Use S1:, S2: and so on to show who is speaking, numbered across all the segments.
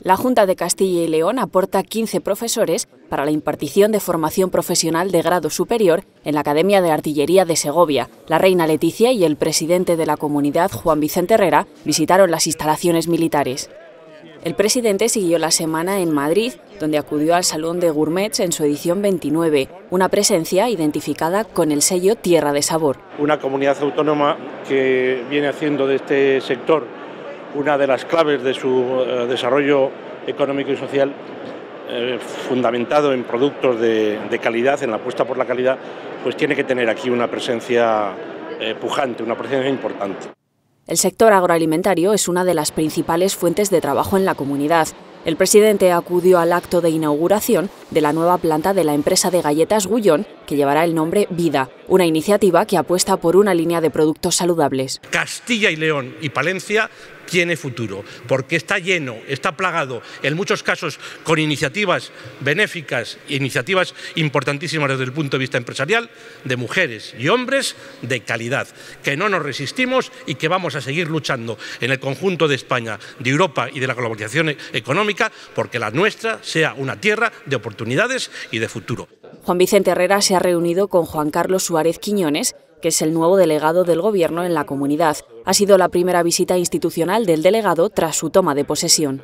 S1: La Junta de Castilla y León aporta 15 profesores para la impartición de formación profesional de grado superior en la Academia de Artillería de Segovia. La reina Leticia y el presidente de la comunidad, Juan Vicente Herrera, visitaron las instalaciones militares. El presidente siguió la semana en Madrid, donde acudió al Salón de Gourmets en su edición 29, una presencia identificada con el sello Tierra de Sabor. Una
S2: comunidad autónoma que viene haciendo de este sector una de las claves de su eh, desarrollo económico y social, eh, fundamentado en productos de, calidad, en la apuesta por la calidad, pues tiene que tener aquí una presencia eh, pujante, una presencia importante.
S1: El sector agroalimentario es una de las principales fuentes de trabajo en la comunidad. El presidente acudió al acto de inauguración de la nueva planta de la empresa de galletas Gullón, que llevará el nombre Vida una iniciativa que apuesta por una línea de productos saludables.
S2: Castilla y León y Palencia tiene futuro, porque está lleno, está plagado, en muchos casos con iniciativas benéficas, iniciativas importantísimas desde el punto de vista empresarial, de mujeres y hombres de calidad, que no nos resistimos y que vamos a seguir luchando en el conjunto de España, de Europa y de la globalización económica, porque la nuestra sea una tierra de oportunidades y de futuro.
S1: Juan Vicente Herrera se ha reunido con Juan Carlos Suárez Quiñones, que es el nuevo delegado del Gobierno en la comunidad. Ha sido la primera visita institucional del delegado tras su toma de posesión.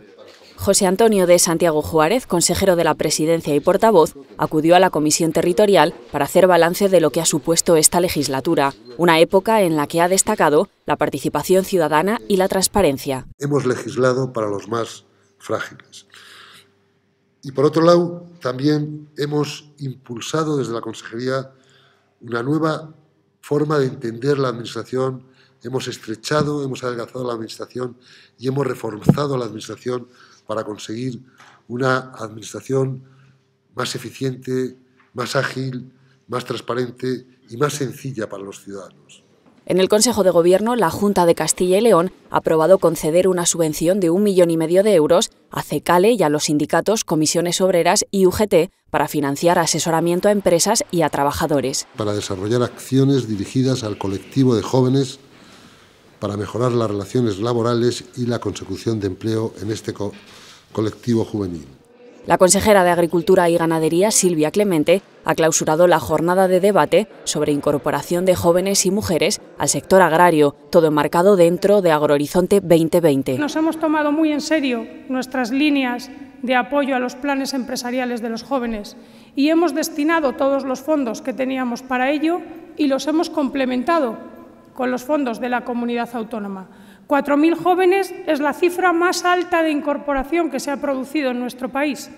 S1: José Antonio de Santiago Juárez, consejero de la Presidencia y portavoz, acudió a la Comisión Territorial para hacer balance de lo que ha supuesto esta legislatura, una época en la que ha destacado la participación ciudadana y la transparencia.
S3: Hemos legislado para los más frágiles. Y por otro lado, también hemos impulsado desde la Consejería una nueva forma de entender la Administración, hemos estrechado, hemos adelgazado la Administración y hemos reforzado la Administración para conseguir una Administración más eficiente, más ágil, más transparente y más sencilla para los ciudadanos.
S1: En el Consejo de Gobierno, la Junta de Castilla y León ha aprobado conceder una subvención de un millón y medio de euros a CECALE y a los sindicatos, comisiones obreras y UGT para financiar asesoramiento a empresas y a trabajadores.
S3: Para desarrollar acciones dirigidas al colectivo de jóvenes para mejorar las relaciones laborales y la consecución de empleo en este colectivo juvenil.
S1: La consejera de Agricultura y Ganadería, Silvia Clemente, ha clausurado la jornada de debate sobre incorporación de jóvenes y mujeres al sector agrario, todo enmarcado dentro de Agrohorizonte 2020. Nos hemos tomado muy en serio nuestras líneas de apoyo a los planes empresariales de los jóvenes y hemos destinado todos los fondos que teníamos para ello y los hemos complementado con los fondos de la comunidad autónoma. 4.000 jóvenes es la cifra más alta de incorporación que se ha producido en nuestro país.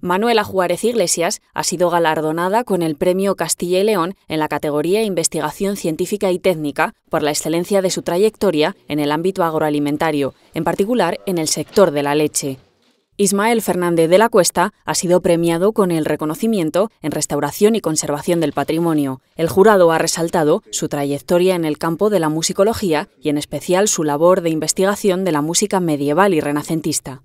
S1: Manuela Juárez Iglesias ha sido galardonada con el Premio Castilla y León en la categoría Investigación Científica y Técnica por la excelencia de su trayectoria en el ámbito agroalimentario, en particular en el sector de la leche. Ismael Fernández de la Cuesta ha sido premiado con el reconocimiento en Restauración y Conservación del Patrimonio. El jurado ha resaltado su trayectoria en el campo de la musicología y en especial su labor de investigación de la música medieval y renacentista.